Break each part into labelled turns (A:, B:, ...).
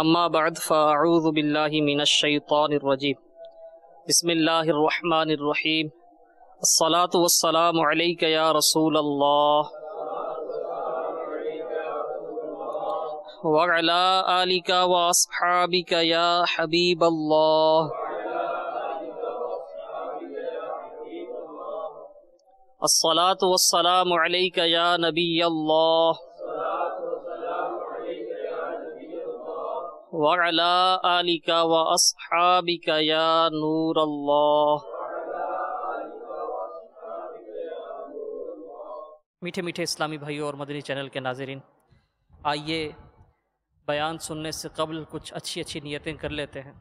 A: अम्मा बाद फ़ाऊज़बिल्लिमिनशैतानरजीम बसमीम सलात वसलाम या रसूल अल्लाह वला आलिका वासहाबिका या हबीब अल्लाह असलात वसलाम या नबी अल्लाह وعلى آلك وأصحابك يا نور الله मीठे मीठे इस्लामी भाइयों और मदनी चैनल के नाजरन आइए बयान सुनने से कबल कुछ अच्छी अच्छी नियतें कर लेते हैं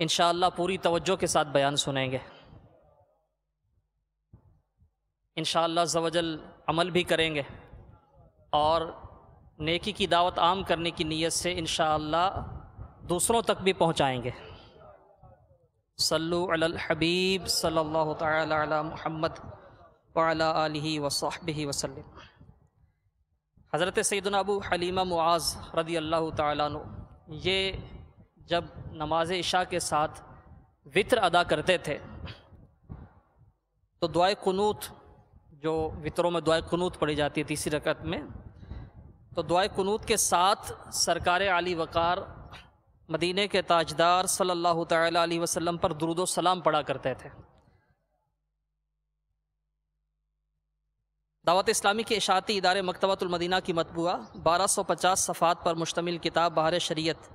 A: इन पूरी तवज्जो के साथ बयान सुनेंगे इन शवजल अमल भी करेंगे और नेकी की दावत आम करने की नीयत से इन दूसरों तक भी पहुँचाएँगे सल्लु अल हबीब सल्लल्लाहु ताला अला मुहम्मद वाला आलि वसाहब हज़रत सैदन अबू हलीमा मुआज़ रदी अल्लाह तु ये जब नमाज इशा के साथ वित्र अदा करते थे तो दुआ कनूत जो वितरों में दुआ कनूत पढ़ी जाती है तीसरी रकत में तो दुआ कनूत के साथ सरकार आली वक़ार मदीने के ताजदार सल्लल्लाहु अलैहि वसल्लम पर दरुद सलाम पढ़ा करते थे दावत इस्लामी के इशाती इदारे मकतबतुलमदीना की मतबूआ 1250 सफ़ात पर मुश्तमिल किताब बहार शरीयत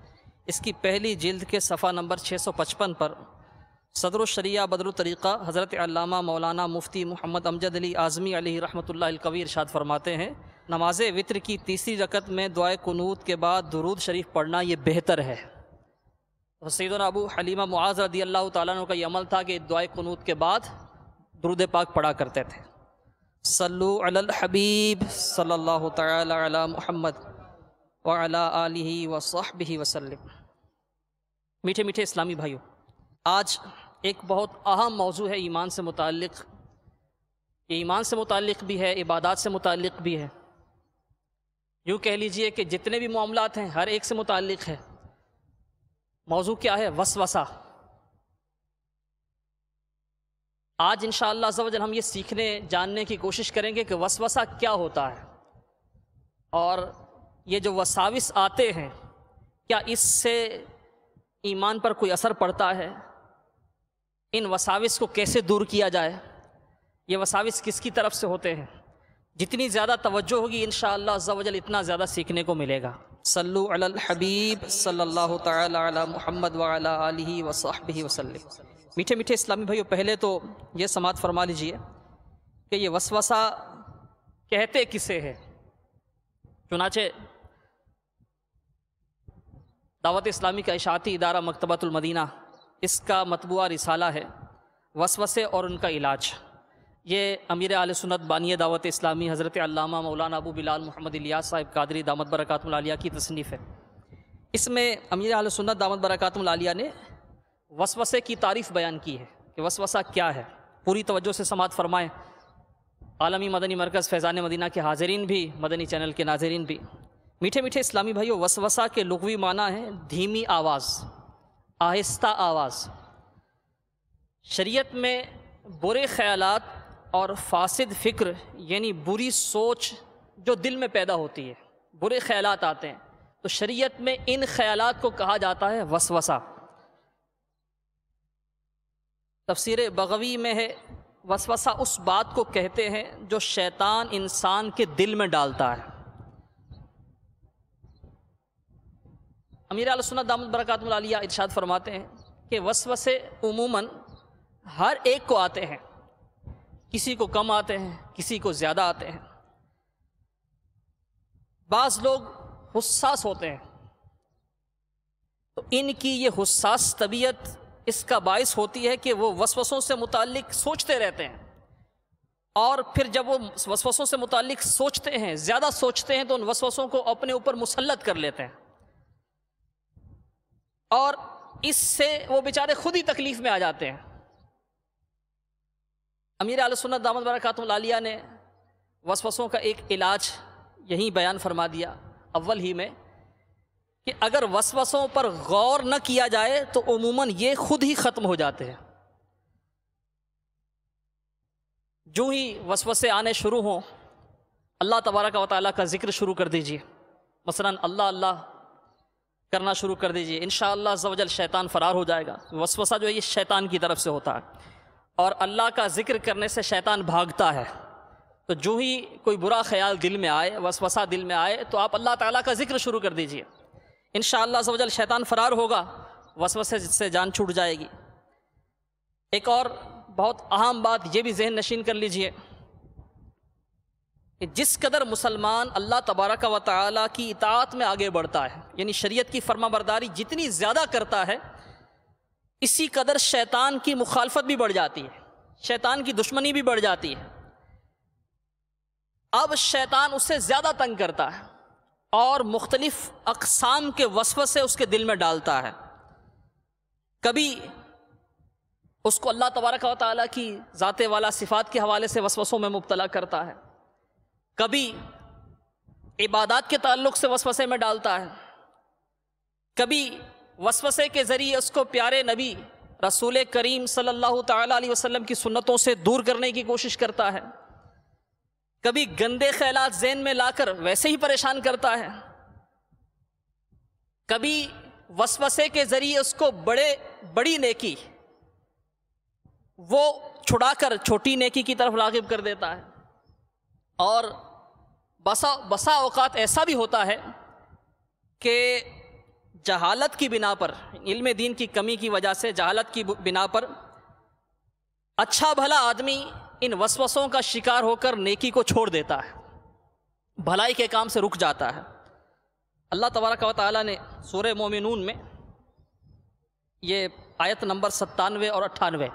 A: इसकी पहली जिल्द के सफ़ा नंबर 655 पर सदरशरिया तरीक़ा हज़रत अल्लामा मौलाना मुफ्ती मोहम्मद अमजद अली आज़मी अली रहमतुल्लाकवी इरशाद फरमाते हैं नमाज वित्र की तीसरी रकत में दुआ कनूत के बाद दरूद शरीफ पढ़ना ये बेहतर है तो सैदन अबू हलीमा मुआज रदी अल्लाह तु का यमल अमल था कि दुआ कनूत के बाद दुरुद पाक पढ़ा करते थे सल्लु अलल हबीब सल्लल्लाहु ताला अला वसलम मीठे मीठे इस्लामी भाइयों आज एक बहुत अहम मौजू है ईमान से मुतक ये ईमान से मुतक भी है इबादत से मुतक भी है यूँ कह लीजिए कि जितने भी मामला हैं हर एक से मुतक है मौजू क्या है वसवसा आज इन शजल हम ये सीखने जानने की कोशिश करेंगे कि वसवसा क्या होता है और ये जो वसाविस आते हैं क्या इससे ईमान पर कोई असर पड़ता है इन वसाविस को कैसे दूर किया जाए ये वसाविस किसकी तरफ से होते हैं जितनी ज़्यादा तवज्जो होगी इन शजल इतना ज़्यादा सीखने को मिलेगा सल्लु अलल हबीब सल्लल्लाहु ताला अला मोहम्मद वाला आलि वसाहब वसल्लम मीठे मीठे इस्लामी भाइयों पहले तो ये समात फरमा लीजिए कि ये वसवसा कहते किसे है चुनाचे दावत इस्लामी का इशाती इदारा मकतबतुलमदीना इसका मतबूआ रिसाला है वसवसे और उनका इलाज ये अमीर आल सुनत बानी दावत इस्लामी हज़रत अल्लामा मौलाना अबू बिलाल मोहम्मद इलिया साहिब कादरी दामद बरकतमालिया की तसनीफ़ है इसमें अमीर आल सुनत दामद बरकतमालिया ने वसवसे की तारीफ़ बयान की है कि वसवसा क्या है पूरी तवज्जो से समात फरमाएँ आलमी मदनी मरकज़ फैज़ान मदीना के हाजरीन भी मदनी चैनल के नाजरीन भी मीठे मीठे इस्लामी भाइयों वसवसा के लघवी माना है धीमी आवाज़ आहिस्ता आवाज़ शरीयत में बुरे ख्यालात और फासिद फ़िक्र यानी बुरी सोच जो दिल में पैदा होती है बुरे ख्याल आते हैं तो शरीयत में इन ख्याल को कहा जाता है वसवसा तफसीर बगवी में है वसवसा उस बात को कहते हैं जो शैतान इंसान के दिल में डालता है अमीर आलसना दामद बरकत मलिया इर्शाद फरमाते हैं कि वसवसे उमूमन हर एक को आते हैं किसी को कम आते हैं किसी को ज़्यादा आते हैं बाज़ लोग हुसास होते हैं तो इनकी ये हसास तबीयत इसका बायस होती है कि वो वसवसों से मुतालिक सोचते रहते हैं और फिर जब वो वसवसों से मुतालिक सोचते हैं ज़्यादा सोचते हैं तो उन वसवसों को अपने ऊपर मुसलत कर लेते हैं और इससे वो बेचारे खुद ही तकलीफ़ में आ जाते हैं अमीर आलसन्नत दामद बरकत लालिया ने वसवसों का एक इलाज यही बयान फरमा दिया अव्वल ही में कि अगर वसवसों पर गौर न किया जाए तो उमूमन ये खुद ही ख़त्म हो जाते हैं जो ही वसवसे आने शुरू हों अल्लाह तबारक व ताली का ज़िक्र शुरू कर दीजिए मसला अल्लाह अल्लाह करना शुरू कर दीजिए इन शजल शैतान फ़रार हो जाएगा वसवसा जो है ये शैतान की तरफ से होता है और अल्लाह का ज़िक्र करने से शैतान भागता है तो जो ही कोई बुरा ख्याल दिल में आए वसवसा दिल में आए तो आप अल्लाह ताला का ज़िक्र शुरू कर दीजिए इन शजल शैतान फ़रार होगा वसवसे से जान छूट जाएगी एक और बहुत अहम बात यह भी जहन नशीन कर लीजिए कि जिस कदर मुसलमान अल्लाह तबारक व ताली की इतात में आगे बढ़ता है यानी शरीयत की फर्मा बरदारी जितनी ज़्यादा करता है इसी कदर शैतान की मुखालफत भी बढ़ जाती है शैतान की दुश्मनी भी बढ़ जाती है अब शैतान उससे ज़्यादा तंग करता है और मुख्तलिफ अकसाम के वसवसे उसके दिल में डालता है कभी उसको अल्लाह तबारक व ताली की ज़ाते वाला सिफात के हवाले से वसवसों में मुबतला करता है कभी इबादत के ताल्लुक से वसवसे में डालता है कभी वसवसे के ज़रिए उसको प्यारे नबी रसूल करीम सल्लल्लाहु अलैहि वसल्लम की सुन्नतों से दूर करने की कोशिश करता है कभी गंदे ख्यालात जेन में लाकर वैसे ही परेशान करता है कभी वसवसे के ज़रिए उसको बड़े बड़ी नेकी वो छुड़ाकर छोटी नेकी की तरफ रागिब कर देता है और बसा बसा औकात ऐसा भी होता है कि जहालत की बिना पर इल्म दीन की कमी की वजह से जहालत की बिना पर अच्छा भला आदमी इन वसवसों का शिकार होकर नेकी को छोड़ देता है भलाई के काम से रुक जाता है अल्लाह तबारक व ताली ने सूर मोमिनून में ये आयत नंबर सत्तानवे और अट्ठानवे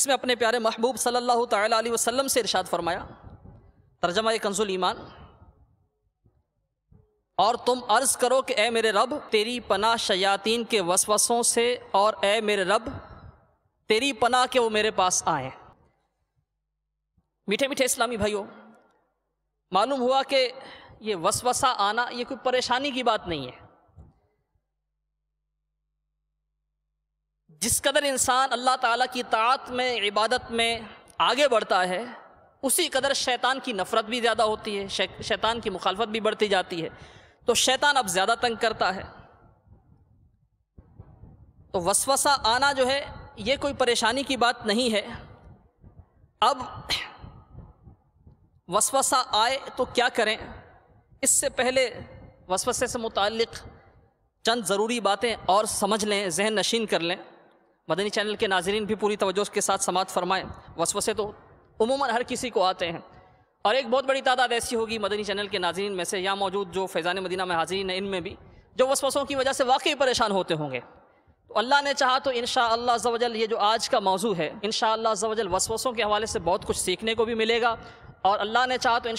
A: इसमें अपने प्यारे महबूब सल्लल्लाहु अलैहि वसल्लम से इरशाद फरमाया तर्जमा कंजुल ईमान और तुम अर्ज़ करो कि ए मेरे रब तेरी पना शयातीन के वसवसों से और ए मेरे रब तेरी पना के वो मेरे पास आए मीठे मीठे इस्लामी भाइयों मालूम हुआ कि ये वसवसा आना ये कोई परेशानी की बात नहीं है जिस कदर इंसान अल्लाह ताला की तात में इबादत में आगे बढ़ता है उसी कदर शैतान की नफ़रत भी ज़्यादा होती है शैतान की मुखालफत भी बढ़ती जाती है तो शैतान अब ज़्यादा तंग करता है तो वसवसा आना जो है ये कोई परेशानी की बात नहीं है अब वसवसा आए तो क्या करें इससे पहले वसवसे से मुतक़ चंद ज़रूरी बातें और समझ लें जहन नशीन कर लें मदनी चैनल के नाजरन भी पूरी तवज्जो के साथ समात फरमाएं वसवसे तो उमूमा हर किसी को आते हैं और एक बहुत बड़ी तादाद ऐसी होगी मदनी चैनल के नाजरन में से यहाँ मौजूद जो फैज़ान मदीना में हाजरीन है इनमें भी जो वसवसों की वजह से वाकई परेशान होते होंगे तो अल्लाह ने चाहा तो इन शजल ये जो आज का मौजू है इन शजल वसवसों के हवाले से बहुत कुछ सीखने को भी मिलेगा और अल्लाह ने चाहा तो इन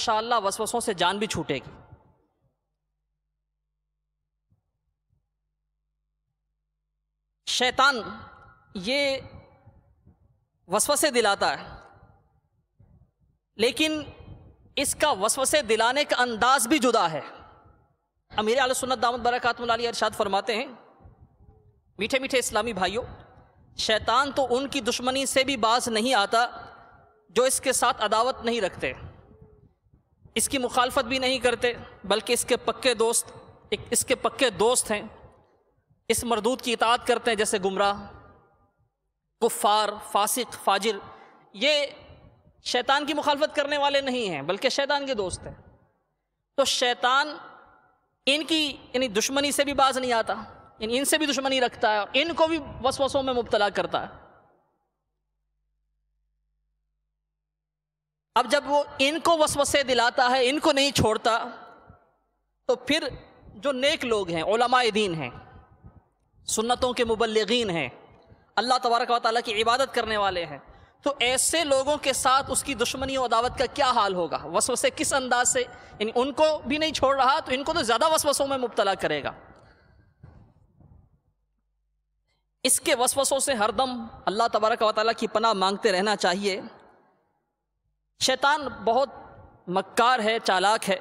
A: वसवसों से जान भी छूटेगी शैतान ये वसवसे दिलाता है लेकिन इसका वसवसे दिलाने का अंदाज भी जुदा है अमीर आल सुन्नत दामद बरकतमल अरशाद फरमाते हैं मीठे मीठे इस्लामी भाइयों शैतान तो उनकी दुश्मनी से भी बाज नहीं आता जो इसके साथ अदावत नहीं रखते इसकी मुखालफत भी नहीं करते बल्कि इसके पक्के दोस्त एक इसके पक्के दोस्त हैं इस मरदूद की इतात करते हैं जैसे गुमराह कुफ़ार फासिक फाजिर ये शैतान की मुखालफत करने वाले नहीं हैं बल्कि शैतान के दोस्त हैं तो शैतान इनकी यानी दुश्मनी से भी बाज नहीं आता इन इनसे भी दुश्मनी रखता है और इनको भी वसवसों में मुबतला करता है अब जब वो इनको वसवसे दिलाता है इनको नहीं छोड़ता तो फिर जो नेक लोग हैं ओलमाए दीन हैं सुन्नतों के मुबलगिन हैं अल्लाह तबारक वाली की इबादत करने वाले हैं तो ऐसे लोगों के साथ उसकी दुश्मनी और दावत का क्या हाल होगा वसवसे किस अंदाज से उनको भी नहीं छोड़ रहा तो इनको तो ज़्यादा वसवसों में मुबतला करेगा इसके वसवसों से हरदम अल्लाह तबारक वाली की पनाह मांगते रहना चाहिए शैतान बहुत मक्कार है चालाक है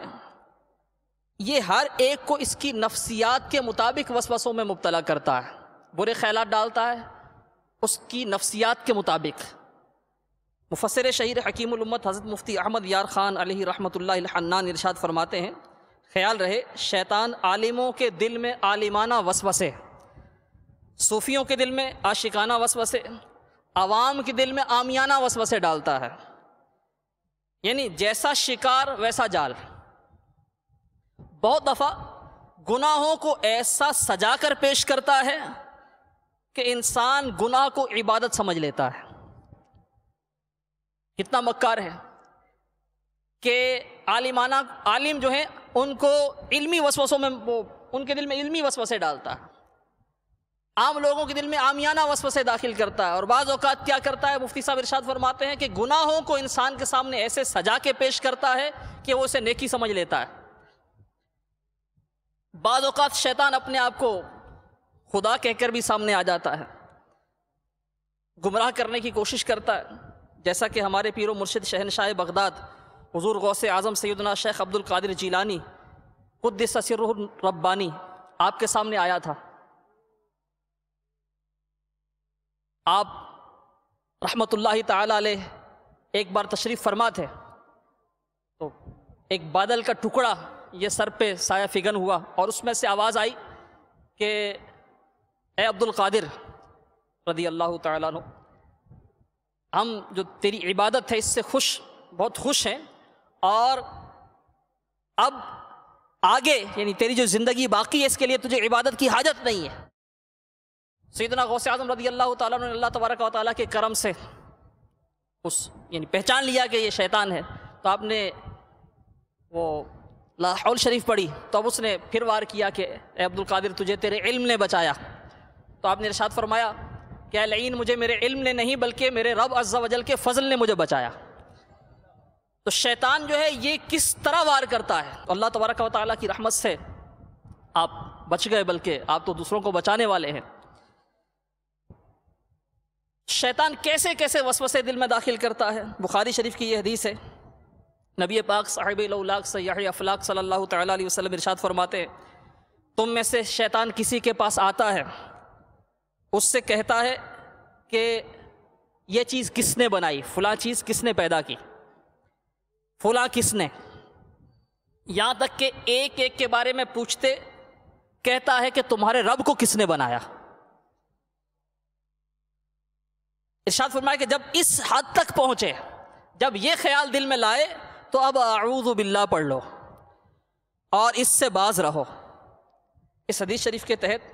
A: ये हर एक को इसकी नफ्सियात के मुताबिक वसवसों में मुबतला करता है बुरे ख्याल डालता है उसकी नफ्सियात के मुताबिक मुफसर शहीर हकीमत हज़रत मुफ्ती अहमद यार ख़ान रहमतुल्लाहान इरशाद फरमाते हैं ख्याल रहे शैतान आलिमों के दिल में आलिमाना वसवसे सूफ़ियों के दिल में आशिकाना वसवसे आवाम के दिल में आमियाना वसवसे डालता है यानी जैसा शिकार वैसा जाल बहुत दफ़ा गुनाहों को ऐसा सजा कर पेश करता है कि इंसान गुनाह को इबादत समझ लेता है कितना मक्कार है कि आलिमाना आलिम जो है उनको इल्मी वसवसों में वो उनके दिल में इल्मी वसवसे डालता है आम लोगों के दिल में आमियाना वसवसे दाखिल करता है और बाज़ अवत क्या करता है मुफ्ती साहब इरशाद फरमाते हैं कि गुनाहों को इंसान के सामने ऐसे सजा के पेश करता है कि वो उसे नेकी समझ लेता है बाज़ अवत शैतान अपने आप को खुदा कहकर भी सामने आ जाता है गुमराह करने की कोशिश करता है जैसा कि हमारे पीर मुर्शद शहनशाह बगदाद हजूर गौस आज़म सैदना शेख अब्दुल्कर जीलानी जीलानी ससर रब्बानी आपके सामने आया था आप रहमतुल्लाह ताला एक बार तशरीफ़ फरमा थे तो एक बादल का टुकड़ा ये सर पे साया फिगन हुआ और उसमें से आवाज़ आई कि अब्दुल कादिर रदी अल्लाह तु हम जो तेरी इबादत है इससे खुश बहुत खुश हैं और अब आगे यानी तेरी जो ज़िंदगी बाकी है इसके लिए तुझे इबादत की हाजत नहीं है सैदना गौसे आजम रदी अल्लाह ताली ने अल्लाह तबारक वाली के करम से उस यानी पहचान लिया कि ये शैतान है तो आपने वो लाहौल शरीफ पढ़ी तो अब उसने फिर वार किया कि अब्दुल कादिर तुझे तेरे इल्म ने बचाया तो आपने इरशाद फरमाया क्या लईन मुझे मेरे इल्म ने नहीं बल्कि मेरे रब अज्जा वजल के फजल ने मुझे बचाया तो शैतान जो है ये किस तरह वार करता है तो अल्लाह तबारक व ताली की रहमत से आप बच गए बल्कि आप तो दूसरों को बचाने वाले हैं शैतान कैसे कैसे वसवसे दिल में दाखिल करता है बुखारी शरीफ की यह हदीस है नबी पाक साहिब सयाह अफलाक सल्ला तसलम वसल्लम इरशाद फरमाते हैं तुम में से शैतान किसी के पास आता है उससे कहता है कि यह चीज़ किसने बनाई फला चीज़ किसने पैदा की फला किसने यहाँ तक कि एक एक के बारे में पूछते कहता है कि तुम्हारे रब को किसने बनाया इर्शाद फरमाया कि जब इस हद तक पहुँचे जब ये ख्याल दिल में लाए तो अब आऊद बिल्ला पढ़ लो और इससे बाज रहो इस हदीस शरीफ के तहत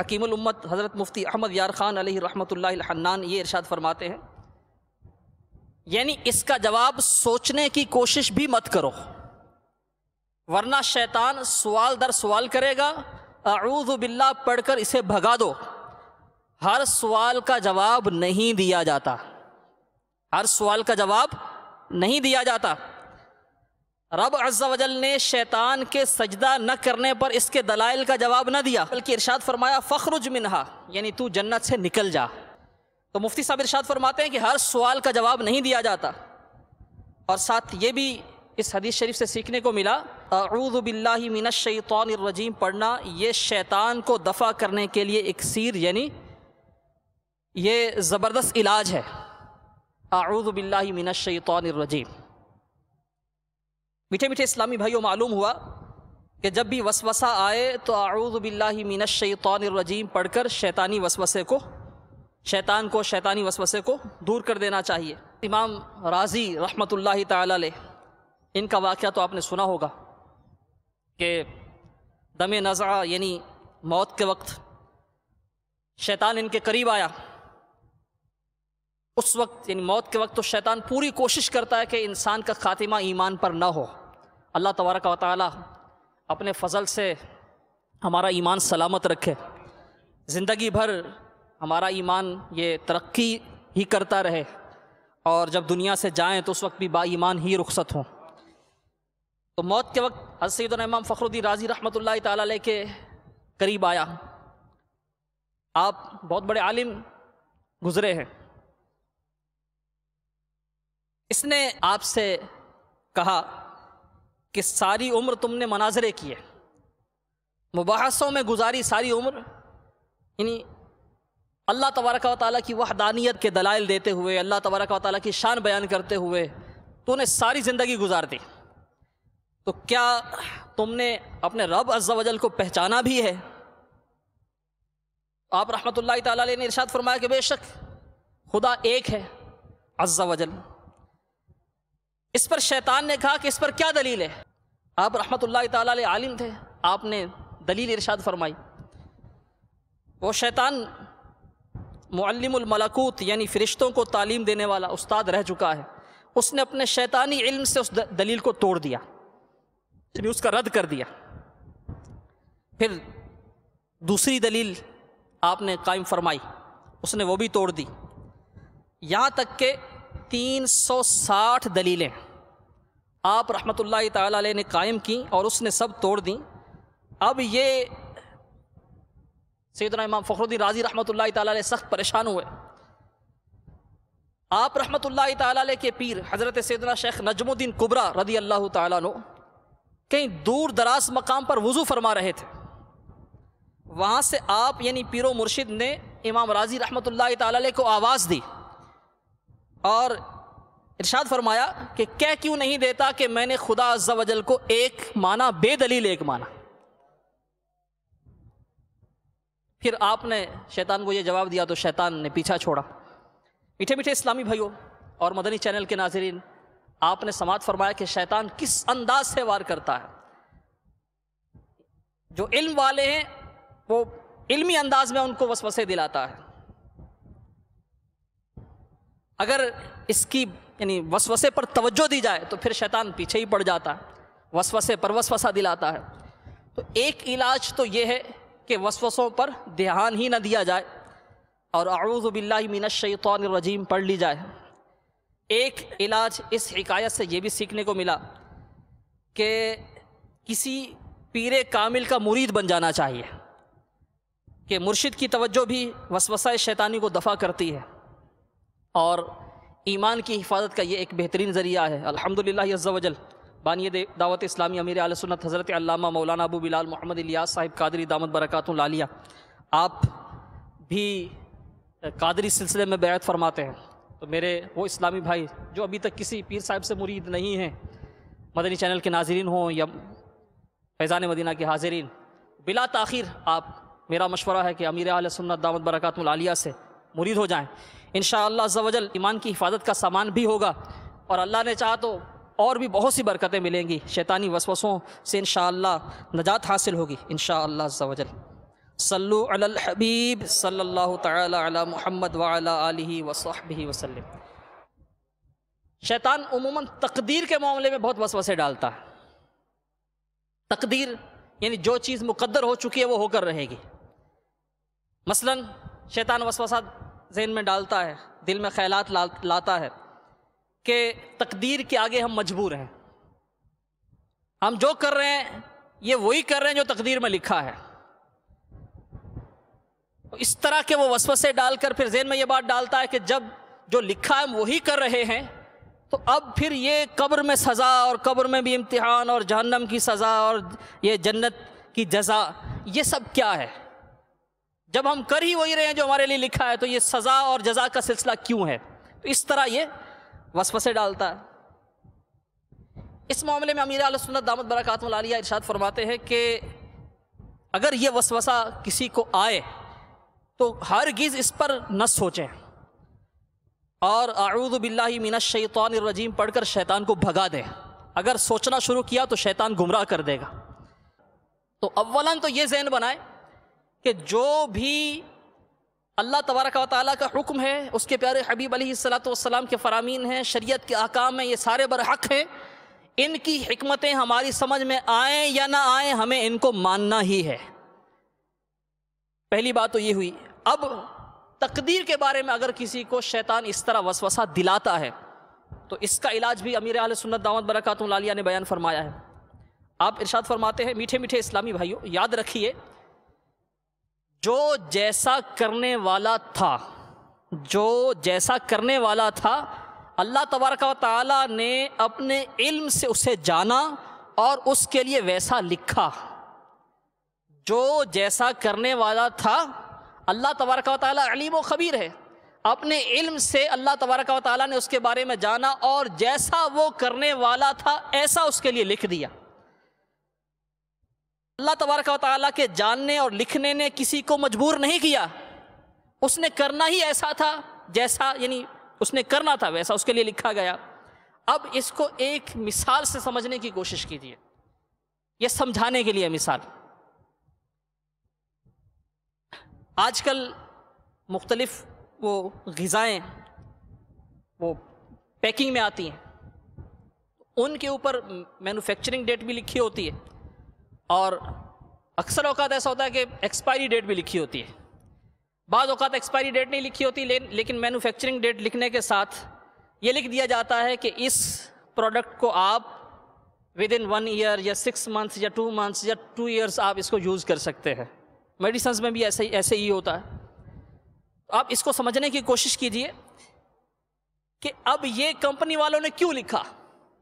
A: अकीमुल उम्मत हज़रत मुफ्ती अहमद यार खान रहमतुल्लाहन्नान ये इरशाद फरमाते हैं यानी इसका जवाब सोचने की कोशिश भी मत करो वरना शैतान सवाल दर सवाल करेगा आऊद बिल्ला पढ़कर इसे भगा दो हर सवाल का जवाब नहीं दिया जाता हर सवाल का जवाब नहीं दिया जाता रब अजल ने शैतान के सजदा न करने पर इसके दलाइल का जवाब न दिया बल्कि इरशाद फरमाया फ़खरुज मिनहा यानी तू जन्नत से निकल जा तो मुफ्ती साहब इरशाद फरमाते हैं कि हर सवाल का जवाब नहीं दिया जाता और साथ ये भी इस हदीस शरीफ से सीखने को मिला अरूदबिल्लामिनशैतरजीम पढ़ना ये शैतान को दफ़ा करने के लिए एक सीर यानी ये ज़बरदस्त इलाज है अरूदबिल्लामिनशैतरजीम मीठे मीठे इस्लामी भाइयों मालूम हुआ कि जब भी वसवसा आए तो पढ़ पढ़कर शैतानी वसवसे को शैतान को शैतानी वसवसे को दूर कर देना चाहिए इमाम राजी रहमत ला इनका वाक़ तो आपने सुना होगा कि दम नज़ा यानी मौत के वक्त शैतान इनके करीब आया उस वक्त यानी मौत के वक्त तो शैतान पूरी कोशिश करता है कि इंसान का खातिमा ईमान पर ना हो अल्लाह तबारक व ताली अपने फजल से हमारा ईमान सलामत रखे ज़िंदगी भर हमारा ईमान ये तरक्की ही करता रहे और जब दुनिया से जाएं तो उस वक्त भी बाईमान ही रुखसत हों तो मौत के वक्त हसैदन इमाम फ़खरुद्दी राजी रहमत ताली के करीब आया आप बहुत बड़े आलिम गुज़रे हैं इसने आपसे कहा कि सारी उम्र तुमने मनाजरे किए मुबासों में गुजारी सारी उम्र यानी अल्लाह तबारक व ताली की वहदानियत के दलाइल देते हुए अल्लाह तबारक व ताली की शान बयान करते हुए तूने सारी ज़िंदगी गुजार दी तो क्या तुमने अपने रब वजल को पहचाना भी है आप रहमत ला तरशाद फरमाया कि बेशक खुदा एक है वजल इस पर शैतान ने कहा कि इस पर क्या दलील है आप रहमत आलिम थे आपने दलील इरशाद फरमाई वो शैतान मलकूत यानी फ़रिश्तों को तालीम देने वाला उस्ताद रह चुका है उसने अपने शैतानी इल्म से उस दलील को तोड़ दिया यानी उसका रद्द कर दिया फिर दूसरी दलील आपने कायम फरमाई उसने वो भी तोड़ दी यहाँ तक के तीन सौ साठ दलीलें आप रहमतुल्लाह ताली ने कायम की और उसने सब तोड़ दी अब ये सैदना इमाम फ़खरुद्दीन राजी रहमतुल्लाह ताली सख्त परेशान हुए आप रहमतुल्लाह ताली के पीर हज़रत सैदना शेख नजमुद्दीन कुबरा रदी अल्लाह तु कहीं दूर दराज मकाम पर वज़ू फरमा रहे थे वहाँ से आप यानी पीरो मुर्शिद ने इमाम राजी रहमतुल्लाह ताली को आवाज़ दी और इरशाद फरमाया कि कह क्यों नहीं देता कि मैंने खुदा अज्जा वजल को एक माना बेदलील एक माना फिर आपने शैतान को यह जवाब दिया तो शैतान ने पीछा छोड़ा मीठे मीठे इस्लामी भाइयों और मदनी चैनल के नाजरीन आपने समात फरमाया कि शैतान किस अंदाज से वार करता है जो इल्म वाले हैं वो इल्मी अंदाज में उनको वसवसे दिलाता है अगर इसकी यानी वसवसे पर तवज्जो दी जाए तो फिर शैतान पीछे ही पड़ जाता है वसवसे पर वसवसा दिलाता है तो एक इलाज तो ये है कि वसवसों पर ध्यान ही ना दिया जाए और आऊज़बिल्लिमिनशैतरजीम पढ़ ली जाए एक इलाज इस हिकायत से ये भी सीखने को मिला कि किसी पीर कामिल का मुरीद बन जाना चाहिए कि मुर्शिद की तवज्जो भी वसवसा शैतानी को दफ़ा करती है और ईमान की हिफाजत का ये एक बेहतरीन ज़रिया है अल्हम्दुलिल्लाह अल्हम्दुलिल्लाहजल बानिय दावत इस्लामी अमीर आलसन्नत हज़रत अल्लामा मौलाना अबू बिलाल मोहम्मद इलियास साहिब कादरी दामद बरक़ात लालिया आप भी कादरी सिलसिले में बैत फरमाते हैं तो मेरे वो इस्लामी भाई जो अभी तक किसी पीर साहब से मुरीद नहीं हैं मदनी चैनल के नाजरन हों या फैज़ान मदीना के हाजरीन बिला तखिर आप मेरा मशवरा है कि अमीर आल सुन्नत दामद बरक़ात लालिया से मुरीद हो जाएँ इन शजल ईमान की हिफाजत का सामान भी होगा और अल्लाह ने चाहा तो और भी बहुत सी बरकतें मिलेंगी शैतानी वसवसों से इन नजात हासिल होगी इन शजल सल्लु अल हबीब सल्लल्लाहु ताला अला मुहम्मद शैतान उमूमन तकदीर के मामले में बहुत वसवसे डालता है तकदीर यानी जो चीज़ मुकद्दर हो चुकी है वो होकर रहेगी मसलन शैतान वसवसा जहन में डालता है दिल में ख्याल ला, लाता है कि तकदीर के आगे हम मजबूर हैं हम जो कर रहे हैं ये वही कर रहे हैं जो तकदीर में लिखा है तो इस तरह के वो वसवसे डालकर फिर जेन में ये बात डालता है कि जब जो लिखा है हम वही कर रहे हैं तो अब फिर ये कब्र में सज़ा और कब्र में भी इम्तिहान और जहन्नम की सज़ा और ये जन्नत की जजा ये सब क्या है जब हम कर ही वही रहे हैं जो हमारे लिए लिखा है तो ये सज़ा और जजा का सिलसिला क्यों है तो इस तरह ये वसवसे डालता है इस मामले में अमीर आलसनत दामद बरकत मलालिया इरशाद फरमाते हैं कि अगर ये वसवसा किसी को आए तो हर गिज़ इस पर न सोचें और आऊदबिल्ला मीना शैतान रजीम पढ़कर शैतान को भगा दें अगर सोचना शुरू किया तो शैतान गुमराह कर देगा तो अवला तो ये जहन बनाए कि जो भी अल्लाह तबारक वाली का हुक्म है उसके प्यारे हबीब सलाम के फ़रामीन हैं शरीयत के अहकाम हैं ये सारे बरहक हैं इनकी हमतें हमारी समझ में आएँ या ना आएँ हमें इनको मानना ही है पहली बात तो ये हुई अब तकदीर के बारे में अगर किसी को शैतान इस तरह वसवसा दिलाता है तो इसका इलाज भी अमीर आल सुन्नत दावत बरकत लालिया ने बयान फरमाया है आप इरशाद फरमाते हैं मीठे मीठे इस्लामी भाइयों याद रखिए जो जैसा करने वाला था जो जैसा करने वाला था अल्लाह तबारक ताली ने अपने इल्म से उसे जाना और उसके लिए वैसा लिखा जो जैसा करने वाला था अल्लाह तबारक ताली व खबीर है अपने इल्म से अल्लाह तबारक ताली ने उसके बारे में जाना और जैसा वो करने वाला था ऐसा उसके लिए लिख दिया अल्लाह तबारक वाली के जानने और लिखने ने किसी को मजबूर नहीं किया उसने करना ही ऐसा था जैसा यानी उसने करना था वैसा उसके लिए लिखा गया अब इसको एक मिसाल से समझने की कोशिश कीजिए यह समझाने के लिए मिसाल आजकल मुख्तलिफ वो गज़ाएँ वो पैकिंग में आती हैं उनके ऊपर मैनुफेक्चरिंग डेट भी लिखी होती है और अक्सर अवकात ऐसा होता है कि एक्सपायरी डेट भी लिखी होती है बाद अवकात एक्सपायरी डेट नहीं लिखी होती लेकिन मैनुफेक्चरिंग डेट लिखने के साथ ये लिख दिया जाता है कि इस प्रोडक्ट को आप विद इन वन ईयर या सिक्स मंथ्स या टू मंथ्स या टू ईयर्स आप इसको यूज़ कर सकते हैं मेडिसन में भी ऐसे ही ऐसे ही होता है आप इसको समझने की कोशिश कीजिए कि अब ये कंपनी वालों ने क्यों लिखा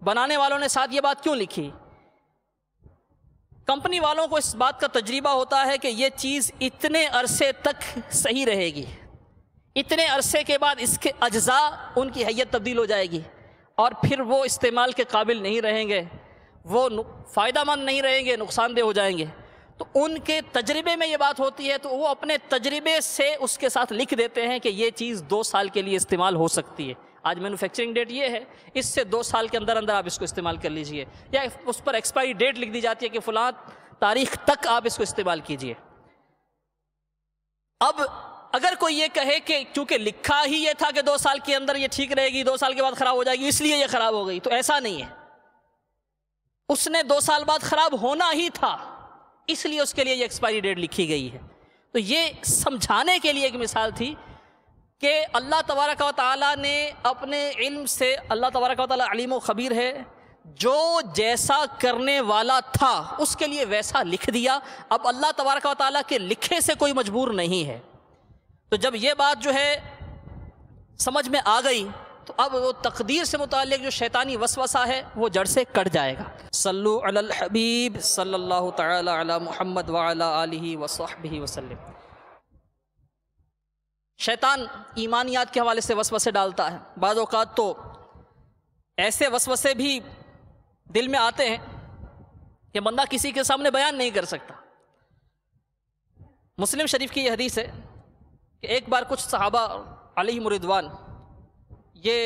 A: बनाने वालों ने साथ ये बात क्यों लिखी कंपनी वालों को इस बात का तजर्बा होता है कि ये चीज़ इतने अरसे तक सही रहेगी इतने अरसे के बाद इसके अज्जा उनकी हैत तब्दील हो जाएगी और फिर वो इस्तेमाल के काबिल नहीं रहेंगे वो फ़ायदा मंद नहीं रहेंगे नुकसानदेह हो जाएंगे तो उनके तजर्बे में ये बात होती है तो वो अपने तजर्बे से उसके साथ लिख देते हैं कि ये चीज़ दो साल के लिए इस्तेमाल हो सकती है आज मैनुफैक्चरिंग डेट ये है इससे दो साल के अंदर अंदर आप इसको इस्तेमाल कर लीजिए या उस पर एक्सपायरी डेट लिख दी जाती है कि फलां तारीख तक आप इसको इस्तेमाल कीजिए अब अगर कोई ये कहे कि क्योंकि लिखा ही ये था कि दो साल के अंदर ये ठीक रहेगी दो साल के बाद ख़राब हो जाएगी इसलिए ये ख़राब हो गई तो ऐसा नहीं है उसने दो साल बाद ख़राब होना ही था इसलिए उसके लिए ये एक्सपायरी डेट लिखी गई है तो ये समझाने के लिए एक मिसाल थी कि अल्लाह तबारक ताली ने अपने इल्म से अल्लाह तबारक ताली अलीम ख़बीर है जो जैसा करने वाला था उसके लिए वैसा लिख दिया अब अल्लाह तबारक ताली के लिखे से कोई मजबूर नहीं है तो जब ये बात जो है समझ में आ गई तो अब वो तकदीर से मुतल जो शैतानी वसवसा है वो जड़ से कट जाएगा सल्लु अल हबीब सल्लल्लाहु ताला अला मुहम्मद वाला आलि वसहबी वसल्लम शैतान ईमानियात के हवाले से वसवसे डालता है बाद अवत तो ऐसे वसवसे भी दिल में आते हैं कि बंदा किसी के सामने बयान नहीं कर सकता मुस्लिम शरीफ की यह हदीस है कि एक बार कुछ सहाबा अली मुरिदवान ये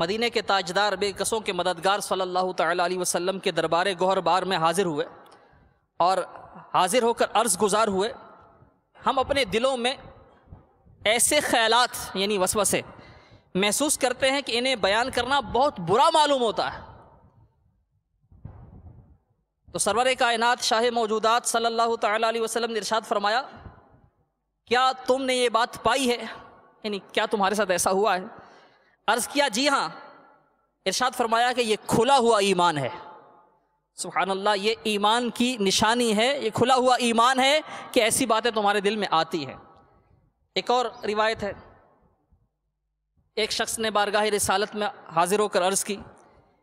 A: मदीने के ताजदार बेकसों के मददगार सल्लल्लाहु अलैहि वसल्लम के दरबार गौहर बार में हाज़िर हुए और हाज़िर होकर अर्ज़ गुजार हुए हम अपने दिलों में ऐसे ख्यालात यानी वसवसे महसूस करते हैं कि इन्हें बयान करना बहुत बुरा मालूम होता है तो सरवर कायनात शाह मौजूदात सल्लल्लाहु अलैहि वसल्लम ने इरशाद फरमाया क्या तुमने ये बात पाई है यानी क्या तुम्हारे साथ ऐसा हुआ है अर्ज़ किया जी हाँ इरशाद फरमाया कि ये खुला हुआ ईमान है सुबहान अल्लाह ये ईमान की निशानी है ये खुला हुआ ईमान है कि ऐसी बातें तुम्हारे दिल में आती हैं एक और रिवायत है एक शख्स ने बारगाह रसालत में हाजिर होकर अर्ज़ की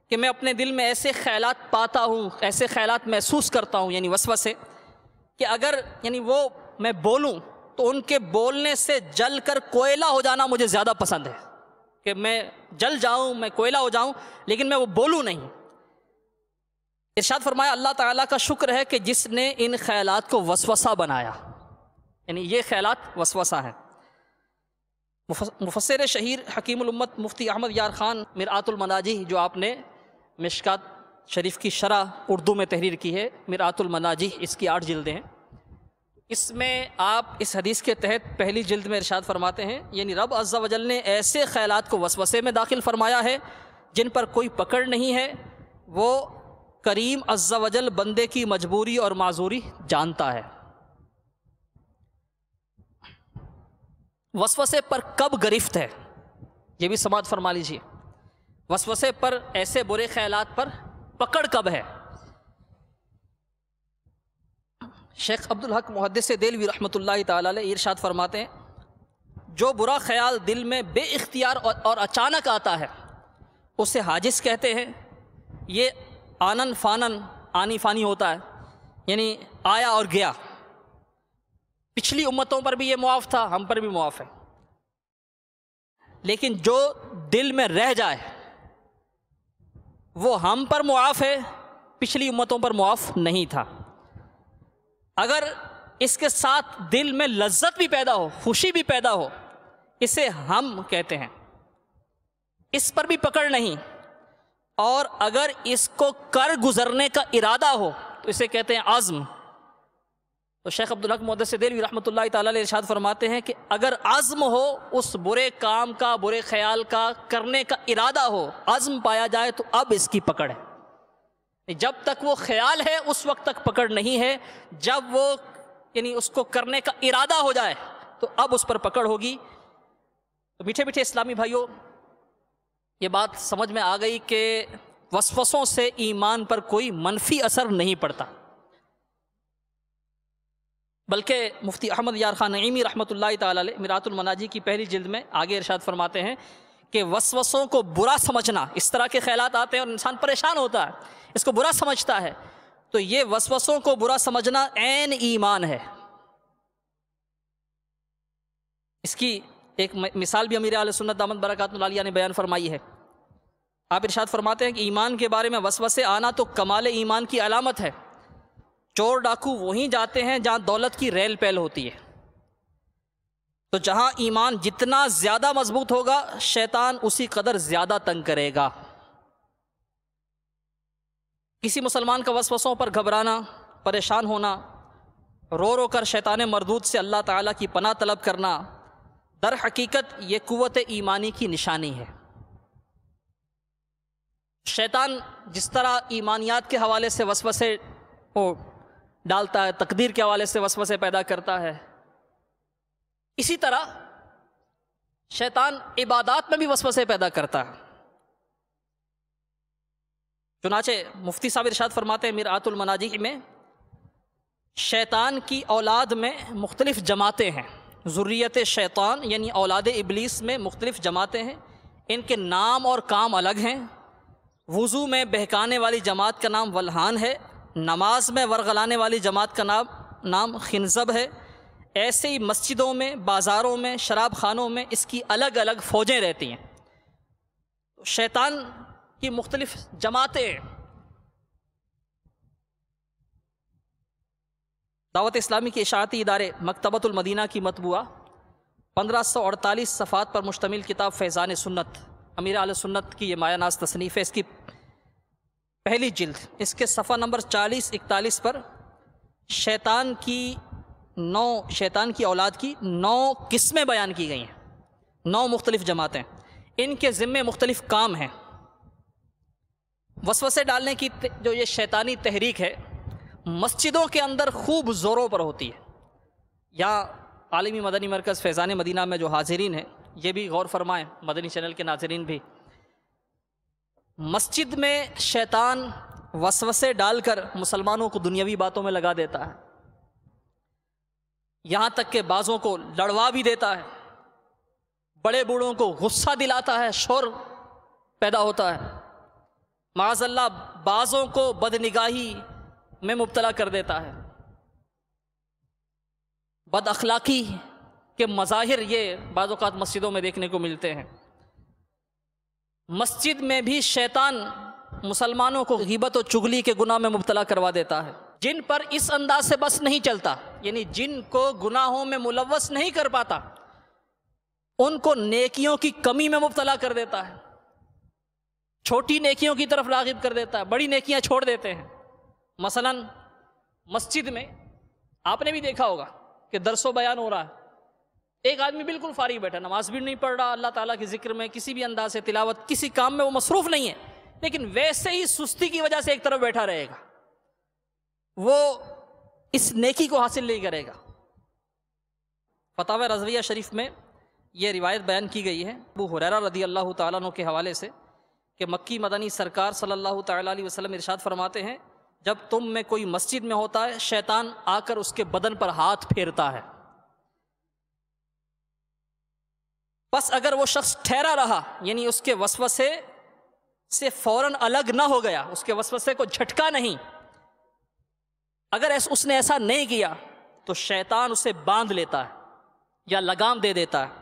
A: कि मैं अपने दिल में ऐसे ख्याल पाता हूँ ऐसे ख्याल महसूस करता हूँ यानी वसवा से कि अगर यानी वो मैं बोलूँ तो उनके बोलने से जल कर कोयला हो जाना मुझे ज़्यादा पसंद है कि मैं जल जाऊँ मैं कोयला हो जाऊँ लेकिन मैं वो बोलूँ नहीं इर्शाद फरमाया अल्लाह ताला का शुक्र है कि जिसने इन ख्यालात को वसवसा बनाया यानी ये ख्यालात वसवसा हैं मुफसर शहीर हकीमत मुफ्ती अहमद यार खान मिरातुलमनाजी जो आपने मिशकात शरीफ की शरह उर्दू में तहरीर की है मिरातुलमनाजी इसकी आठ जल्दें हैं इसमें आप इस हदीस के तहत पहली जल्द में इर्शाद फरमाते हैं यानी रब अज्जा वजल ने ऐसे ख्याल को वसवसे में दाखिल फरमाया है जिन पर कोई पकड़ नहीं है वो करीम अज्जा वजल बंदे की मजबूरी और माजूरी जानता है वसवसे पर कब गिरफ्त है ये भी समाज फरमा लीजिए वसवसे पर ऐसे बुरे ख्यालात पर पकड़ कब है शेख अब्दुल हक मुहदस दिलवी रहमत इरशाद फरमाते हैं जो बुरा ख्याल दिल में बेख्तियार और, और अचानक आता है उसे हाजिस कहते हैं ये आनन फानन आनी फानी होता है यानी आया और गया पिछली उम्मतों पर भी ये मुआफ़ था हम पर भी मुआफ़ है लेकिन जो दिल में रह जाए वो हम पर मुआफ़ है पिछली उम्मतों पर मुआफ़ नहीं था अगर इसके साथ दिल में लज्जत भी पैदा हो खुशी भी पैदा हो इसे हम कहते हैं इस पर भी पकड़ नहीं और अगर इसको कर गुजरने का इरादा हो तो इसे कहते हैं आज़म तो शेख अब्दुल्हक मदस देवी रहमत तरशाद फरमाते हैं कि अगर आज़म हो उस बुरे काम का बुरे ख्याल का करने का इरादा हो आज़म पाया जाए तो अब इसकी पकड़ है जब तक वो ख्याल है उस वक्त तक पकड़ नहीं है जब वो यानी उसको करने का इरादा हो जाए तो अब उस पर पकड़ होगी तो मीठे मीठे इस्लामी भाइयों ये बात समझ में आ गई कि वसवसों से ईमान पर कोई मनफी असर नहीं पड़ता बल्कि मुफ्ती अहमद यार खान नईमी रहमत तरातुलमनाजी की पहली जिल्द में आगे इरशाद फरमाते हैं कि वसवसों को बुरा समझना इस तरह के ख्याल आते हैं और इंसान परेशान होता है इसको बुरा समझता है तो ये वसवसों को बुरा समझना एन ईमान है इसकी एक मिसाल भी अमीर सुन्नत दामद आलिया ने बयान फरमाई है आप इरशाद फरमाते हैं कि ईमान के बारे में वसवसे आना तो कमाल ईमान की अलामत है चोर डाकू वहीं जाते हैं जहाँ दौलत की रेल पहल होती है तो जहाँ ईमान जितना ज़्यादा मजबूत होगा शैतान उसी कदर ज़्यादा तंग करेगा किसी मुसलमान का वसवसों पर घबराना परेशान होना रो रो कर शैतान मरदूद से अल्लाह ताला की पना तलब करना दर हकीकत ये क़वत ईमानी की निशानी है शैतान जिस तरह ईमानियात के हवाले से वसवसे को डालता है तकदीर के हवाले से वसवसे पैदा करता है इसी तरह शैतान इबादत में भी वसवसे पैदा करता है चुनाचे मुफ्ती साहब इरशाद फरमाते हैं मीरातुल मनाजी में शैतान की औलाद में मुख्तलिफ़ जमातें हैं ज़ुर्रियत शैतान यानी औलाद इबलीस में मुख्तलिफ़ जमातें हैं इनके नाम और काम अलग हैं वज़ू में बहकाने वाली जमात का नाम वल्हान है नमाज में वरगलाने वाली जमात का नाम नाम खिनजब है ऐसे ही मस्जिदों में बाज़ारों में शराब खानों में इसकी अलग अलग फ़ौजें रहती हैं तो शैतान की मुख्तलिफ़ जमातें दावत इस्लामी के इशाती इदारे मकतबतुलमदीना की मतबूआ पंद्रह सौ अड़तालीस सफ़ात पर मुश्तमिल किताब फैज़ान सुन्नत अमीर आल सुन्नत की ये माया नाज तसनीफ़ है इसकी पहली जिल्द इसके सफ़ा नंबर चालीस इकतालीस पर शैतान की नौ शैतान की औलाद की नौ किस्में बयान की गई हैं नौ मुख्तलिफ़ जमातें इनके ज़िम्मे मुख्तलिफ़ काम हैं वसवसे डालने की जो ये शैतानी तहरीक है मस्जिदों के अंदर खूब ज़ोरों पर होती है यहाँ आलमी मदनी मरकज़ फैज़ान मदीना में जो हाज़रीन है ये भी गौर फरमाएँ मदनी चैनल के नाजरीन भी मस्जिद में शैतान वसवसे डालकर मुसलमानों को दुनियावी बातों में लगा देता है यहाँ तक के बाज़ों को लड़वा भी देता है बड़े बूढ़ों को गुस्सा दिलाता है शोर पैदा होता है माजल्ला बाज़ों को बदनिगाही में मुबतला कर देता है बद अखलाक़ी के मज़ाहिर ये बाज़ात मस्जिदों में देखने को मिलते हैं मस्जिद में भी शैतान मुसलमानों को गिबत और चुगली के गुनाह में मुबतला करवा देता है जिन पर इस अंदाज से बस नहीं चलता यानी जिनको गुनाहों में मुलवस नहीं कर पाता उनको नेकियों की कमी में मुबतला कर देता है छोटी नेकियों की तरफ रागिब कर देता है बड़ी नेकियां छोड़ देते हैं मसलन मस्जिद में आपने भी देखा होगा कि दरसो बयान हो रहा है एक आदमी बिल्कुल फारी बैठा नमाज भी नहीं पढ़ रहा अल्लाह ताला के जिक्र में किसी भी अंदाज से तिलावत किसी काम में वो मसरूफ नहीं है लेकिन वैसे ही सुस्ती की वजह से एक तरफ बैठा रहेगा वो इस नेकी को हासिल नहीं करेगा फताव रजविया शरीफ में यह रिवायत बयान की गई है वो हुरैरा रदी अल्लाह तु के हवाले से कि मक्की मदनी सरकार सल्ला तसलम वसल्लम इरशाद फरमाते हैं जब तुम में कोई मस्जिद में होता है शैतान आकर उसके बदन पर हाथ फेरता है बस अगर वो शख्स ठहरा रहा यानी उसके वसवसे से फौरन अलग ना हो गया उसके वसवसे को झटका नहीं अगर ऐस, उसने ऐसा नहीं किया तो शैतान उसे बांध लेता है या लगाम दे देता है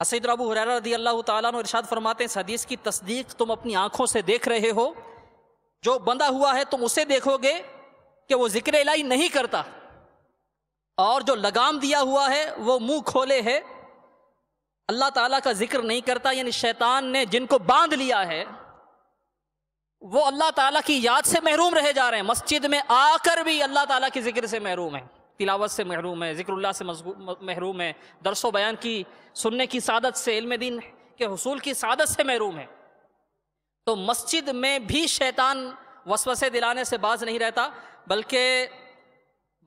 A: असद अबू हुरैरा रदी अल्लाह तला इरशाद फरमाते हैं इस हदीस की तस्दीक तुम अपनी आंखों से देख रहे हो जो बंधा हुआ है तुम उसे देखोगे कि वो जिक्र इलाही नहीं करता और जो लगाम दिया हुआ है वो मुंह खोले है अल्लाह ताला का जिक्र नहीं करता यानी शैतान ने जिनको बांध लिया है वो अल्लाह ताला की याद से महरूम रह जा रहे हैं मस्जिद में आकर भी अल्लाह ताला के जिक्र से महरूम है तिलावत से महरूम है जिक्रल्ला से महरूम है दरसो बयान की सुनने की सादत से इल्म दिन के हसूल की सादत से महरूम है तो मस्जिद में भी शैतान वसवसे दिलाने से बाज नहीं रहता बल्कि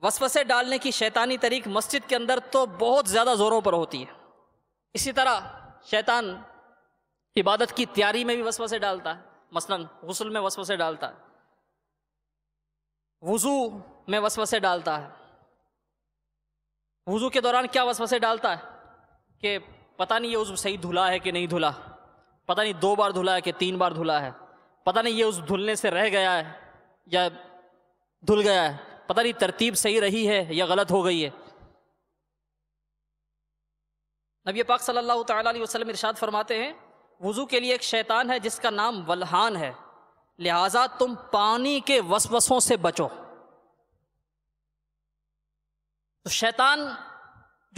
A: वसवसे डालने की शैतानी तरीक मस्जिद के अंदर तो बहुत ज़्यादा ज़ोरों पर होती है इसी तरह शैतान इबादत की तैयारी में भी वसवसे डालता है मसलन गसल में वसवसे डालता है वज़ू में वसवसे डालता है वज़ू के दौरान क्या वसवसे डालता है कि पता नहीं ये उस सही धुला है कि नहीं धुला पता नहीं दो बार धुला है कि तीन बार धुला है पता नहीं ये उस धुलने से रह गया है या धुल गया है पता नहीं तरतीब सही रही है या गलत हो गई है नबी पाक सल्लल्लाहु अलैहि वसल्लम इरशाद फरमाते हैं वज़ू के लिए एक शैतान है जिसका नाम वल्हान है लिहाजा तुम पानी के वसवसों से बचो तो शैतान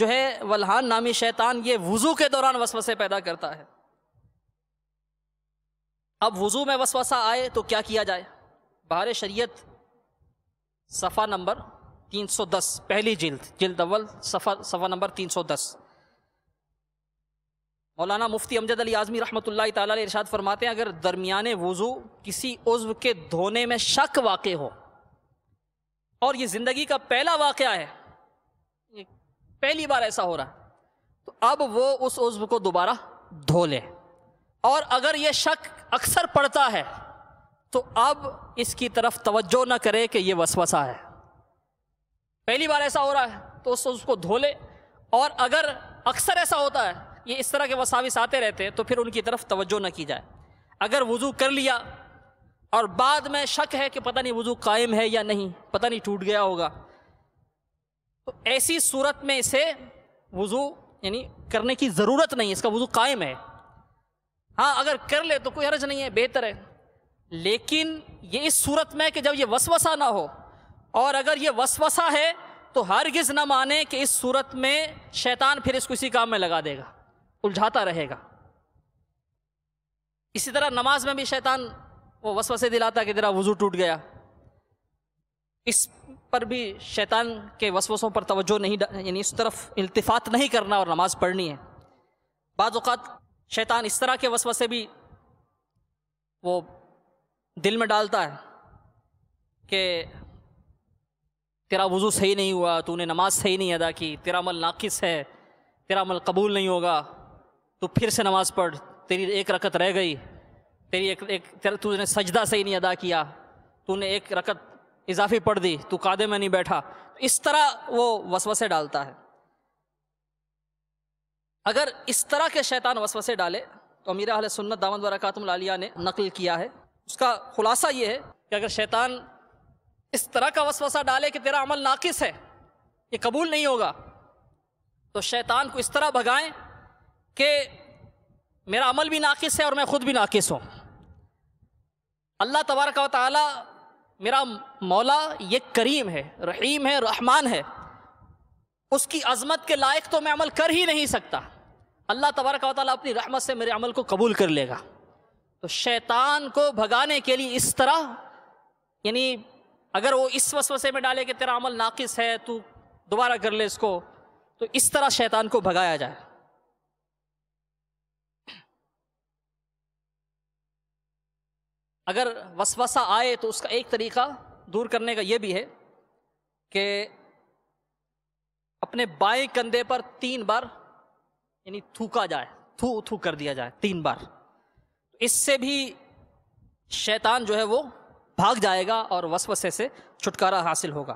A: जो है वल्हान नामी शैतान ये वज़ू के दौरान वसवसे पैदा करता है अब वज़ू में वसवासा आए तो क्या किया जाए बहार शरीयत सफ़ा नंबर 310 पहली जिल्द जिल्द अव्वल सफ़ा सफ़ा नंबर 310 मौलाना मुफ्ती अमजद अली आज़मी रहमत ताली इरशाद फरमाते हैं अगर दरमियाने वज़ू किसी उज्व के धोने में शक वाक़ हो और ये ज़िंदगी का पहला वाक़ है पहली बार ऐसा हो रहा है तो अब वो उस उज्व को दोबारा धो ले और अगर ये शक अक्सर पड़ता है तो अब इसकी तरफ तवज्जो न करे कि ये वसवसा है पहली बार ऐसा हो रहा है तो उस उसको धो ले और अगर अक्सर ऐसा होता है ये इस तरह के वसाविस आते रहते हैं तो फिर उनकी तरफ तवज्जो न की जाए अगर वज़ू कर लिया और बाद में शक है कि पता नहीं वज़ू कायम है या नहीं पता नहीं टूट गया होगा तो ऐसी सूरत में इसे वज़ू यानी करने की ज़रूरत नहीं इसका वज़ू कायम है हाँ अगर कर ले तो कोई हर्ज नहीं है बेहतर है लेकिन ये इस सूरत में कि जब ये वसवसा ना हो और अगर ये वसवसा है तो हरगिज़ ना माने कि इस सूरत में शैतान फिर इसको इसी काम में लगा देगा उलझाता रहेगा इसी तरह नमाज में भी शैतान वो वसवसे दिलाता कि तेरा वज़ू टूट गया इस पर भी शैतान के वसवसों पर तवज्जो नहीं यानी इस तरफ इल्तिफात नहीं करना और नमाज़ पढ़नी है बाज़ात शैतान इस तरह के वसवसे भी वो दिल में डालता है कि तेरा वज़ू सही नहीं हुआ तूने नमाज सही नहीं अदा की तेरा अमल नाकिस है तेरा अमल कबूल नहीं होगा तू फिर से नमाज़ पढ़ तेरी एक रकत रह गई तेरी एक एक तूने सजदा सही नहीं अदा किया तूने एक रकत इजाफी पढ़ दी तू कादे में नहीं बैठा तो इस तरह वो वसवसे डालता है अगर इस तरह के शैतान वसवसे डाले तो अमीर अल सुन्नत दामद वरकतम लालिया ने नकल किया है उसका खुलासा ये है कि अगर शैतान इस तरह का वसवसा डाले कि तेरा अमल नाकिस है ये कबूल नहीं होगा तो शैतान को इस तरह भगाएं कि मेरा अमल भी नाकिस है और मैं ख़ुद भी नाकिस हूँ अल्लाह तबारक व ताली मेरा मौला ये करीम है रहीम है रहमान है उसकी अजमत के लायक तो मैं अमल कर ही नहीं सकता अल्लाह तबारक वाली अपनी रहमत से मेरे अमल को कबूल कर लेगा तो शैतान को भगाने के लिए इस तरह यानी अगर वो इस वसवसे में डाले कि तेरा अमल नाकिस है तू दोबारा कर ले इसको तो इस तरह शैतान को भगाया जाए अगर वसवसा आए तो उसका एक तरीका दूर करने का यह भी है कि अपने बाएं कंधे पर तीन बार यानी थूका जाए थू थू कर दिया जाए तीन बार तो इससे भी शैतान जो है वो भाग जाएगा और वसवसे से छुटकारा हासिल होगा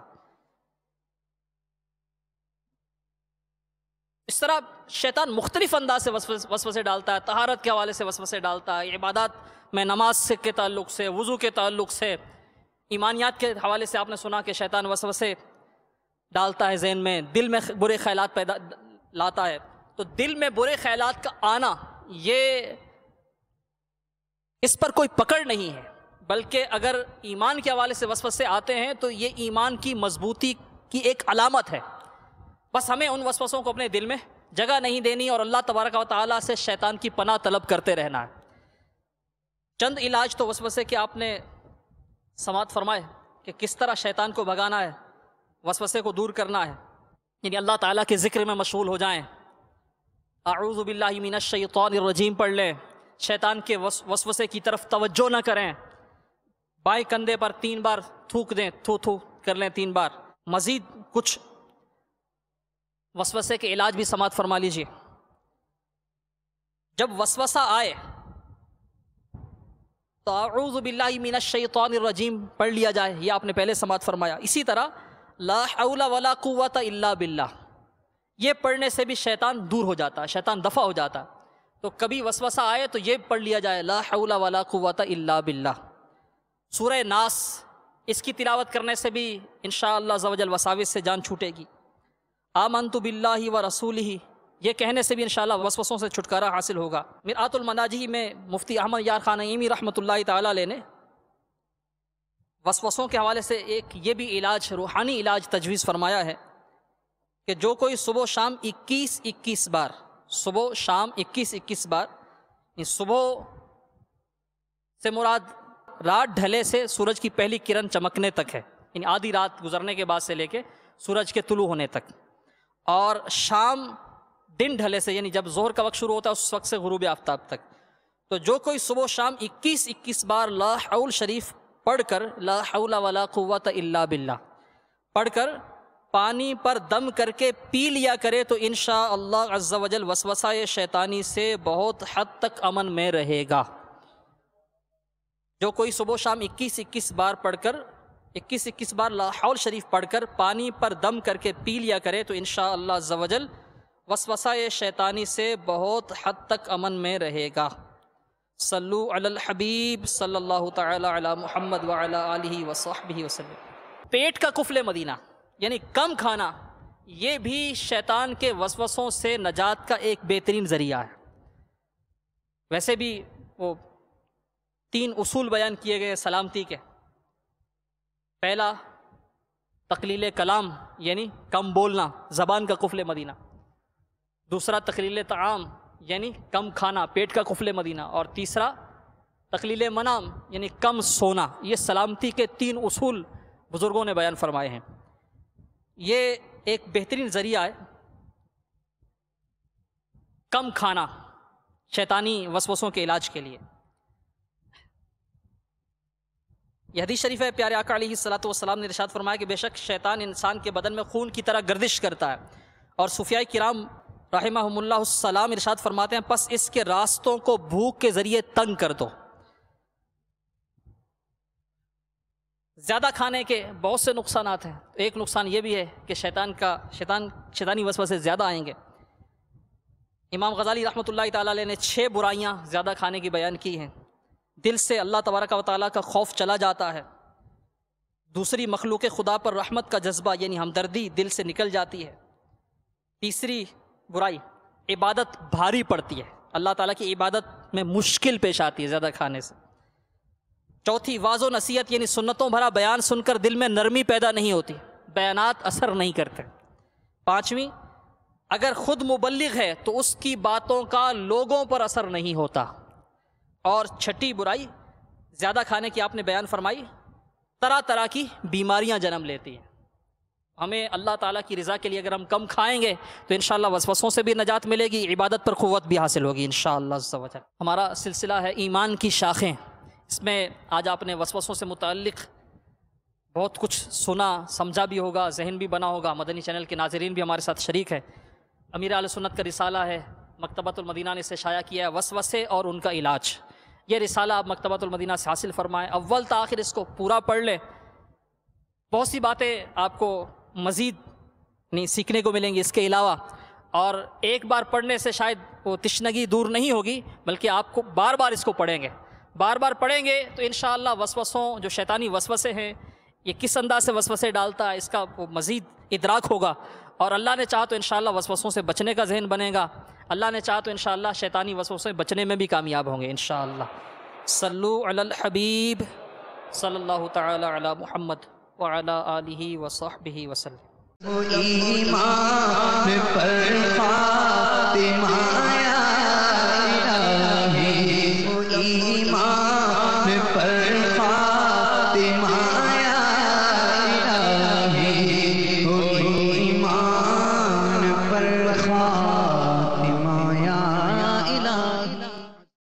A: इस तरह शैतान मुख्तलिफ अंदाज से वसवसे डालता है तहारत के हवाले से वसवसे डालता है इबादत में नमाज से के ताल्लुक से वज़ू के ताल्लुक से ईमानियात के हवाले से आपने सुना कि शैतान वसवसे डालता है जहन में दिल में बुरे ख्याल पैदा लाता है तो दिल में बुरे ख्याल का आना ये इस पर कोई पकड़ नहीं है बल्कि अगर ईमान के हवाले से वसवसे आते हैं तो ये ईमान की मजबूती की एक अलामत है बस हमें उन वसवसों को अपने दिल में जगह नहीं देनी और अल्लाह तबारक वाली ताली से शैतान की पना तलब करते रहना है चंद इलाज तो वसवसे के आपने समात फरमाए कि किस तरह शैतान को भगाना है वसवसे को दूर करना है यानी अल्लाह ताला के ज़िक्र में मशगूल हो जाएं आऊज़बिल्लिमिनशैतरजीम पढ़ लें शैतान के वस वसवसे की तरफ तवज्जो ना करें बाएं कंधे पर तीन बार थूक दें थू थू कर लें तीन बार मज़ीद कुछ वसवसे के इलाज भी समात फरमा लीजिए जब वसवसा आए तो आऊज़बिल्लिमिनशैतरजीम पढ़ लिया जाए यह आपने पहले समात फरमाया इसी तरह ला वला कुत इल्ला बिल्ला ये पढ़ने से भी शैतान दूर हो जाता शैतान दफ़ा हो जाता तो कभी वसवसा आए तो ये पढ़ लिया जाए ला वाला कुत अल्ला बिल्ला सूर नास इसकी तिलावत करने से भी इन शजल वसाविस से जान छूटेगी आमन तो बिल्ला ही व रसूल ही ये कहने से भी इन वसवसों से छुटकारा हासिल होगा मनाजी में मुफ्ती अहमद यार खान ईमी रहमत ताली ने वसवसों के हवाले से एक ये भी इलाज रूहानी इलाज तजवीज़ फरमाया है कि जो कोई सुबह शाम 21 21 बार सुबह शाम 21 21 बार सुबह से मुराद रात ढले से सूरज की पहली किरण चमकने तक है इन आधी रात गुजरने के बाद से लेके सूरज के तुलू होने तक और शाम दिन ढले से यानी जब जोहर का वक्त शुरू होता है उस वक्त से गुरूब आफ्ताब तक तो जो कोई सुबह शाम 21 21 बार लाउल शरीफ पढ़कर लाउला वाला कुत अल्ला बिल्ला पढ़कर पानी पर दम करके पी लिया करे तो इन अल्लाह अज्जावजल वसवसा शैतानी से बहुत हद तक अमन में रहेगा जो कोई सुबह शाम 21 21 बार पढ़कर 21 21 बार लाहौल शरीफ पढ़कर पानी पर दम करके पी लिया करे तो इन अज्जावजल वसवसा शैतानी से बहुत हद तक अमन में रहेगा सल्लू अल हबीब सल्लल्लाहु ताला अला मुहम्मद व पेट का कुफले मदीना यानी कम खाना ये भी शैतान के वसवसों से नजात का एक बेहतरीन ज़रिया है वैसे भी वो तीन उसूल बयान किए गए सलामती के पहला तकलील कलाम यानी कम बोलना ज़बान का कुफल मदीना दूसरा तकलील तमाम यानी कम खाना पेट का कुफल मदीना और तीसरा तकलील मनाम यानी कम सोना ये सलामती के तीन उसूल बुज़ुर्गों ने बयान फरमाए हैं ये एक बेहतरीन ज़रिया है कम खाना शैतानी वसवसों के इलाज के लिए यह हदीस शरीफ है प्यारे आका सलात वसलाम ने इरशाद फरमाया कि बेशक शैतान इंसान के बदन में खून की तरह गर्दिश करता है और सूफिया किराम सलाम इरशाद फरमाते हैं बस इसके रास्तों को भूख के ज़रिए तंग कर दो ज़्यादा खाने के बहुत से नुकसान हैं तो एक नुकसान ये भी है कि शैतान का शैतान शैतानी वसवा से ज़्यादा आएंगे इमाम गजाली रहमत ला ने छः बुराइयाँ ज़्यादा खाने की बयान की हैं दिल से अल्लाह तबारक व ताली का खौफ चला जाता है दूसरी मखलूक खुदा पर रहमत का जज्बा यानी हमदर्दी दिल से निकल जाती है तीसरी बुराई इबादत भारी पड़ती है अल्लाह ताला की इबादत में मुश्किल पेश आती है ज़्यादा खाने से चौथी वाजो नसीहत यानी सुन्नतों भरा बयान सुनकर दिल में नरमी पैदा नहीं होती बयानात असर नहीं करते पाँचवीं अगर ख़ुद मुबलग है तो उसकी बातों का लोगों पर असर नहीं होता और छठी बुराई ज़्यादा खाने की आपने बयान फरमाई तरह तरह की बीमारियां जन्म लेती हैं हमें अल्लाह ताला की रज़ा के लिए अगर हम कम खाएंगे तो इन वसवसों से भी नजात मिलेगी इबादत पर क़वत भी हासिल होगी इन शाला हमारा सिलसिला है ईमान की शाखें इसमें आज आपने वसवसों से मुतल बहुत कुछ सुना समझा भी होगा जहन भी बना होगा मदनी चैनल के नाजरीन भी हमारे साथ शरीक है अमीर आल सुन्नत का रिसाला है मकतबतुलमदीना ने इसे शाया किया है वसवसे और उनका इलाज ये रिसाला आप मकतबतुलमदीना से हासिल फरमाएँ अव्वल तखिर तो इसको पूरा पढ़ लें बहुत सी बातें आपको मज़ीद नहीं सीखने को मिलेंगी इसके अलावा और एक बार पढ़ने से शायद वो तिश्नगी दूर नहीं होगी बल्कि आपको बार बार इसको पढ़ेंगे बार बार पढ़ेंगे तो इन वसवसों जो शैतानी वसवसे हैं ये किस अंदाज से वसवसे डालता है इसका मज़ीद इदराक होगा और अल्लाह ने चाह तो इन वसवसों से बचने का जहन बनेगा अल्लाह ने चाह तो इन शैतानी वसवसों से बचने में भी कामयाब होंगे इन सल्लु अलल हबीब सल्लल्लाहु ताला अला ईमान पर फातिमा